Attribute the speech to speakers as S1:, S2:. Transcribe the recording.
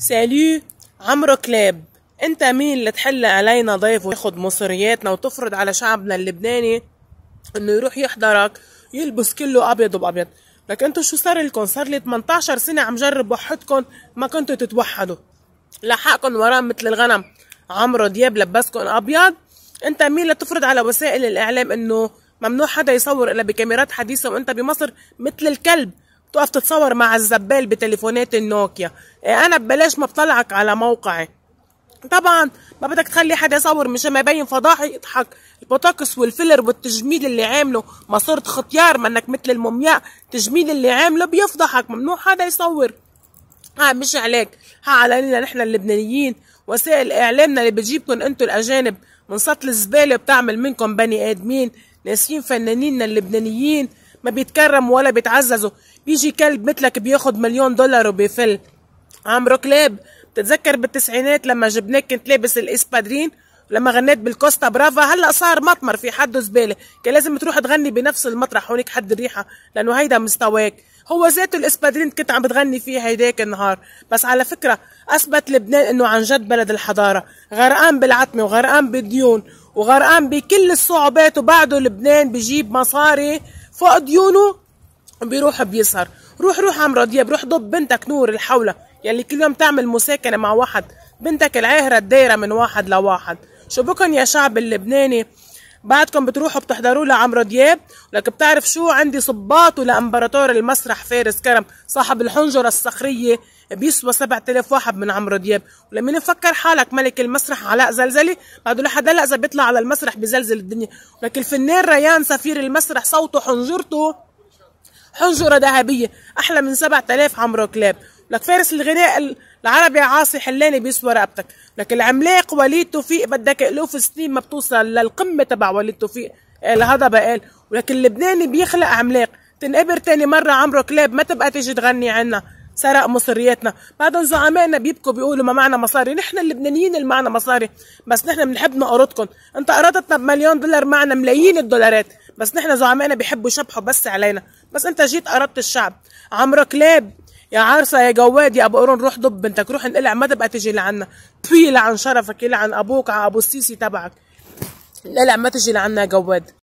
S1: سالو عمرو كلاب انت مين اللي تحل علينا ضيف وياخد مصرياتنا وتفرض على شعبنا اللبناني انه يروح يحضرك يلبس كله ابيض وابيض لك انتو شو صار لكم صار لي 18 سنه عم جرب وحدكم ما كنتوا تتوحدوا لحقكم وراه مثل الغنم عمرو دياب لبسكم ابيض انت مين اللي تفرض على وسائل الاعلام انه ممنوع حدا يصور الا بكاميرات حديثه وانت بمصر مثل الكلب تقف تتصور مع الزبال بتليفونات النوكيا إيه، انا ببلاش ما بطلعك على موقعي طبعا ما بدك تخلي حدا يصور مش ما يبين فضاحي يضحك البوتوكس والفيلر والتجميل اللي عامله صرت ختيار ما انك مثل المومياء تجميل اللي عامله بيفضحك ممنوع حدا يصور ها مش عليك ها علينا نحن اللبنانيين وسائل اعلامنا اللي بتجيبكم انتم الاجانب من سطل الزباله بتعمل منكم بني ادمين ناسيين فنانيننا اللبنانيين ما بيتكرم ولا بيتعززوا بيجي كلب مثلك بياخد مليون دولار وبيفل عمرو كلاب بتتذكر بالتسعينات لما جبناك كنت لابس الاسبادرين لما غنيت بالكوستا برافا هلا صار مطمر في حده زباله كان لازم تروح تغني بنفس المطرح هونيك حد الريحه لانه هيدا مستواك هو ذاته الاسبادرين كنت عم بتغني فيه هيداك النهار بس على فكره اثبت لبنان انه عن جد بلد الحضاره غرقان بالعتمه وغرقان بالديون وغرقان بكل الصعوبات وبعده لبنان بجيب مصاري ديونه بيروح بيسهر روح روح عمرو دياب روح ضب بنتك نور الحولة يلي كل يوم تعمل مساكنة مع واحد بنتك العاهرة الدايرة من واحد لواحد شبكن يا شعب اللبناني بعدكم بتروحوا بتحضروا لعمرو دياب لك بتعرف شو عندي صباته لامبراطور المسرح فارس كرم صاحب الحنجره الصخريه بيسوى 7000 واحد من عمرو دياب ولما نفكر حالك ملك المسرح علاء زلزلي بعده لحد هلا اذا بيطلع على المسرح بزلزل الدنيا لك الفنان ريان سفير المسرح صوته حنجرته حنجره ذهبيه احلى من 7000 عمرو كلاب لك فارس الغناء العربي عاصي حلاني بيسوى رقبتك لك العملاق وليد توفيق بدك الوف سنين ما بتوصل للقمه تبع وليد توفيق الهضبه قال ولكن اللبناني بيخلق عملاق تنقبر تاني مره عمرو كلاب ما تبقى تيجي تغني عنا سرق مصرياتنا بعدهم زعمائنا بيبكوا بيقولوا ما معنا مصاري نحن اللبنانيين اللي معنا مصاري بس نحن بنحب نقرضكم انت قرضتنا بمليون دولار معنا ملايين الدولارات بس نحن زعمائنا بيحبوا يشبحوا بس علينا بس انت جيت قرضت الشعب عمرو كلاب يا عارصه يا جواد يا ابو قرون روح ضب بنتك روح انقلع ما تبقى تجي لعنا تفيل عن شرفك يلعن ابوك على ابو السيسي تبعك انقلع ما تجي لعنا يا جواد